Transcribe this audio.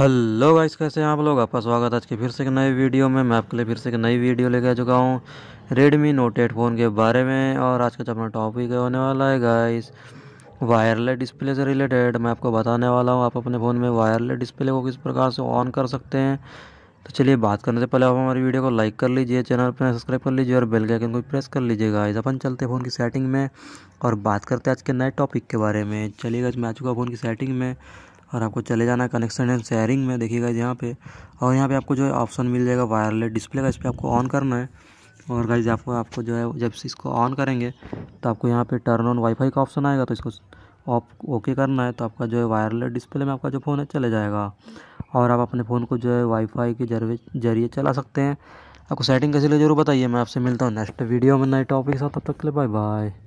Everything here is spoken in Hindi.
हेलो गाइस कैसे हैं आप लोग आपका स्वागत है आज के फिर से एक नई वीडियो में मैं आपके लिए फिर से एक नई वीडियो लेके आ चुका हूँ रेडमी नोट एट फ़ोन के बारे में और आज का अपना टॉपिक होने वाला है गाइस वायरलेस डिस्प्ले से रिलेटेड मैं आपको बताने वाला हूँ आप अपने फ़ोन में वायरलेस डिस्प्ले को किस प्रकार से ऑन कर सकते हैं तो चलिए बात करने से पहले आप हमारी वीडियो को लाइक कर लीजिए चैनल पर सब्सक्राइब कर लीजिए और बेल के आइकन को प्रेस कर लीजिएगा गाइज अपन चलते हैं फ़ोन की सेटिंग में और बात करते हैं आज के नए टॉपिक के बारे में चलिए गाइज मैं आ चुका फ़ोन की सेटिंग में और आपको चले जाना कनेक्शन एंड शेयरिंग में देखिएगा यहाँ पे और यहाँ पे आपको जो है ऑप्शन मिल जाएगा वायरलेस डिस्प्ले का इस पर आपको ऑन करना है और गाइज आपको आपको जो है जब से इसको ऑन करेंगे तो आपको यहाँ पे टर्न ऑन वाईफाई का ऑप्शन आएगा तो इसको ऑफ ओके करना है तो आपका जो है वायरलेस डिस्प्ले में आपका जो फ़ोन है चले जाएगा और आप अपने फ़ोन को जो है वाईफाई के जरिए चला सकते हैं आपको सेटिंग कैसी ले जरूर बताइए मैं आपसे मिलता हूँ नेक्स्ट वीडियो में नए टॉपिक के साथ तब तक के लिए बाय बाय